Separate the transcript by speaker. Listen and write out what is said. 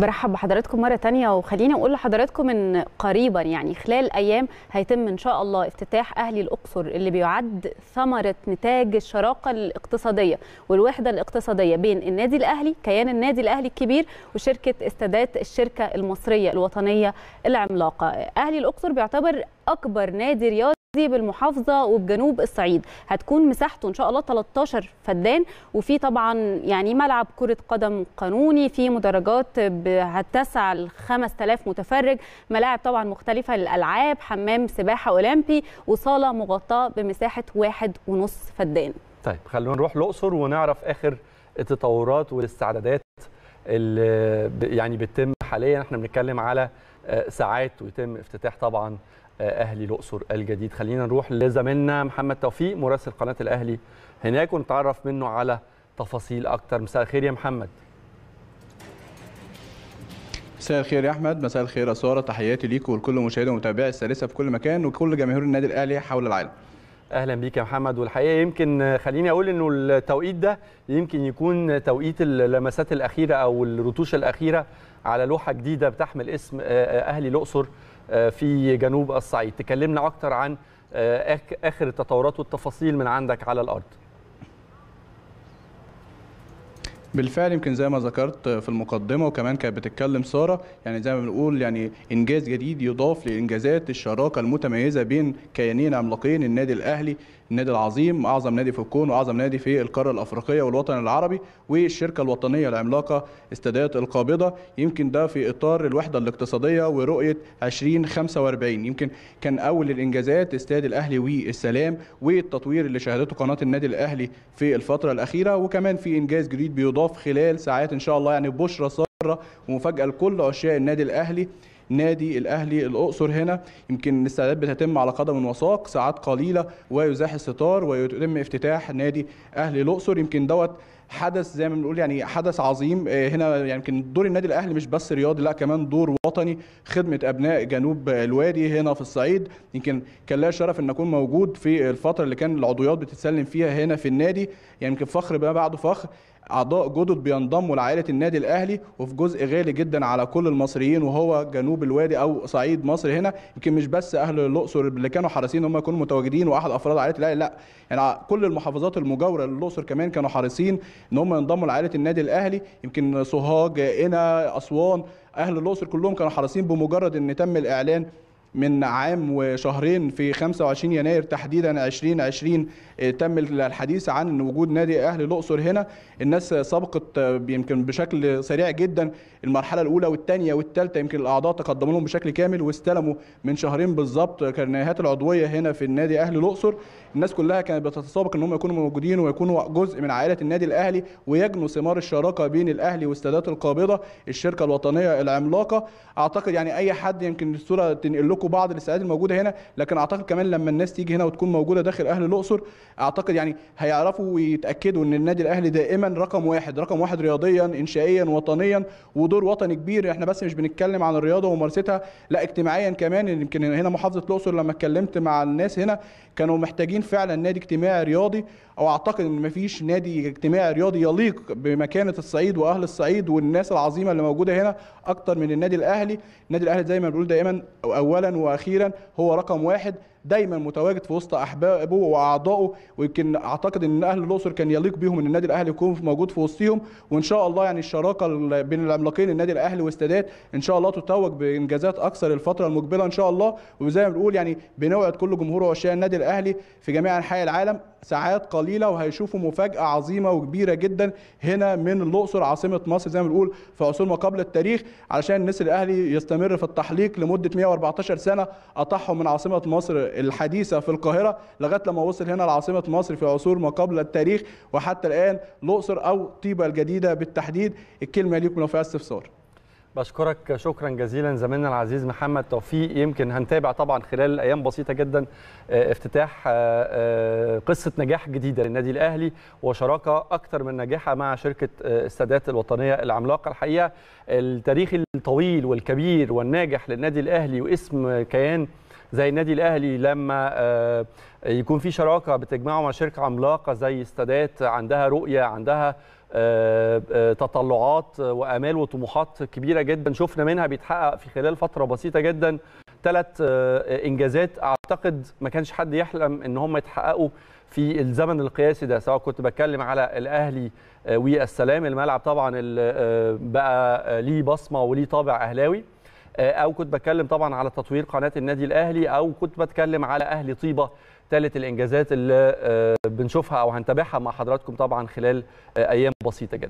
Speaker 1: برحب بحضراتكم مرة تانية وخليني أقول لحضراتكم إن قريبا يعني خلال أيام هيتم إن شاء الله افتتاح أهلي الأقصر اللي بيعد ثمرة نتاج الشراكة الاقتصادية والوحدة الاقتصادية بين النادي الأهلي كيان النادي الأهلي الكبير وشركة استادات الشركة المصرية الوطنية العملاقة أهلي الأقصر بيعتبر أكبر نادي رياضي دي بالمحافظه وبجنوب الصعيد هتكون مساحته ان شاء الله 13 فدان وفي طبعا يعني ملعب كره قدم قانوني في مدرجات هتسع ل 5000 متفرج ملاعب طبعا مختلفه للالعاب حمام سباحه اولمبي وصاله مغطاه بمساحه واحد ونص فدان
Speaker 2: طيب خلونا نروح الاقصر ونعرف اخر التطورات والاستعدادات اللي يعني بتتم حاليا احنا بنتكلم على آه، ساعات ويتم افتتاح طبعا اهلي الاقصر الجديد خلينا نروح لزميلنا محمد توفيق مراسل قناه الاهلي هناك ونتعرف منه على تفاصيل اكتر مساء الخير يا محمد
Speaker 3: مساء الخير يا احمد مساء الخير يا ساره تحياتي ليك ولكل مشاهدي ومتابعي السلسه في كل مكان وكل جماهير النادي الاهلي حول العالم اهلا بيك يا محمد والحقيقه يمكن خليني اقول انه التوقيت ده
Speaker 2: يمكن يكون توقيت اللمسات الاخيره او الرتوش الاخيره على لوحه جديده بتحمل اسم اهلي الاقصر آه، في جنوب الصعيد تكلمنا اكتر عن آه، اخر التطورات والتفاصيل من عندك على الارض
Speaker 3: بالفعل يمكن زي ما ذكرت في المقدمه وكمان كانت بتتكلم ساره يعني زي ما بنقول يعني انجاز جديد يضاف لانجازات الشراكه المتميزه بين كيانين عملاقين النادي الاهلي النادي العظيم اعظم نادي في الكون واعظم نادي في القاره الافريقيه والوطن العربي والشركه الوطنيه العملاقه استادات القابضه يمكن ده في اطار الوحده الاقتصاديه ورؤيه 2045 يمكن كان اول الانجازات استاد الاهلي والسلام والتطوير اللي شهدته قناه النادي الاهلي في الفتره الاخيره وكمان في انجاز جديد بيضاف خلال ساعات ان شاء الله يعني بشرى سارة ومفاجأة لكل عشاق النادي الأهلي نادي الاهلي الاقصر هنا يمكن الاستعدادات بتتم على قدم وساق ساعات قليله ويزاح الستار ويتم افتتاح نادي اهلي الاقصر يمكن دوت حدث زي ما بنقول يعني حدث عظيم آه، هنا يمكن يعني دور النادي الاهلي مش بس رياضي لا كمان دور وطني خدمه ابناء جنوب الوادي هنا في الصعيد يمكن كان لها شرف ان اكون موجود في الفتره اللي كان العضويات بتتسلم فيها هنا في النادي يعني يمكن يعني فخر بقى بعده فخر اعضاء جدد بينضموا لعائله النادي الاهلي وفي جزء غالي جدا على كل المصريين وهو جنوب الوادي او صعيد مصر هنا يمكن مش بس اهل الاقصر اللي كانوا حريصين هم يكونوا متواجدين واحد افراد عائله الاهلي لا يعني كل المحافظات المجاوره للاقصر كمان كانوا حريصين ان هم ينضموا لعائله النادي الاهلي يمكن سوهاج انا اسوان اهل الاقصر كلهم كانوا حريصين بمجرد ان تم الاعلان من عام وشهرين في 25 يناير تحديدا 2020 آه، تم الحديث عن وجود نادي اهلي الاقصر هنا الناس سبقت آه، يمكن بشكل سريع جدا المرحله الاولى والثانيه والثالثه يمكن الاعضاء تقدموا لهم بشكل كامل واستلموا من شهرين بالظبط كرنيهات العضويه هنا في النادي اهلي الاقصر الناس كلها كانت بتتسابق ان هم يكونوا موجودين ويكونوا جزء من عائله النادي الاهلي ويجنوا ثمار الشراكه بين الاهلي واستادات القابضه الشركه الوطنيه العملاقه اعتقد يعني اي حد يمكن الصوره تنقل لكم لكم بعض الاستعدادات الموجوده هنا لكن اعتقد كمان لما الناس تيجي هنا وتكون موجوده داخل اهل الاقصر اعتقد يعني هيعرفوا ويتاكدوا ان النادي الاهلي دائما رقم واحد رقم واحد رياضيا انشائيا وطنيا ودور وطني كبير احنا بس مش بنتكلم عن الرياضه وممارستها لا اجتماعيا كمان يمكن هنا محافظه الاقصر لما اتكلمت مع الناس هنا كانوا محتاجين فعلا نادي اجتماعي رياضي او اعتقد ان مفيش نادي اجتماعي رياضي يليق بمكانه الصعيد واهل الصعيد والناس العظيمه اللي موجوده هنا اكتر من النادي الاهلي النادي الاهلي زي ما بنقول دائما اولا واخيرا هو رقم واحد دايما متواجد في وسط احبابه واعضائه ويمكن اعتقد ان اهل الاقصر كان يليق بيهم ان النادي الاهلي يكون موجود في وسطهم وان شاء الله يعني الشراكه بين العملاقين النادي الاهلي والسادات ان شاء الله تتوج بانجازات اكثر الفتره المقبله ان شاء الله وزي ما بنقول يعني بنوعد كل جمهور وعشاق النادي الاهلي في جميع انحاء العالم ساعات قليله وهيشوفوا مفاجاه عظيمه وكبيره جدا هنا من الاقصر عاصمه مصر زي ما بنقول في عصور ما قبل التاريخ علشان النادي الاهلي يستمر في التحليق لمده 114 سنه اطاحهم من عاصمه مصر الحديثة في القاهرة لغاية لما وصل هنا لعاصمة مصر في عصور ما قبل التاريخ وحتى الآن الأقصر أو طيبة الجديدة بالتحديد الكلمة ليكم لو فيها استفسار
Speaker 2: بشكرك شكرا جزيلا زميلنا العزيز محمد توفيق يمكن هنتابع طبعا خلال ايام بسيطه جدا آه، افتتاح آه، آه، قصه نجاح جديده للنادي الاهلي وشراكه اكثر من ناجحه مع شركه السادات الوطنيه العملاقه الحقيقه التاريخ الطويل والكبير والناجح للنادي الاهلي واسم كيان زي النادي الاهلي لما آه، يكون في شراكه بتجمعه مع شركه عملاقه زي استادات عندها رؤيه عندها آه، آه، تطلعات وامال وطموحات كبيره جدا شفنا منها بيتحقق في خلال فتره بسيطه جدا ثلاث انجازات اعتقد ما كانش حد يحلم ان هم يتحققوا في الزمن القياسي ده سواء كنت بتكلم على الاهلي والسلام الملعب طبعا بقى ليه بصمه وليه طابع اهلاوي آه، او كنت بتكلم طبعا على تطوير قناه النادي الاهلي او كنت بتكلم على اهلي طيبه ثالث الانجازات اللي آه، بنشوفها او هنتابعها مع حضراتكم طبعا خلال آه، ايام بسيطه جدا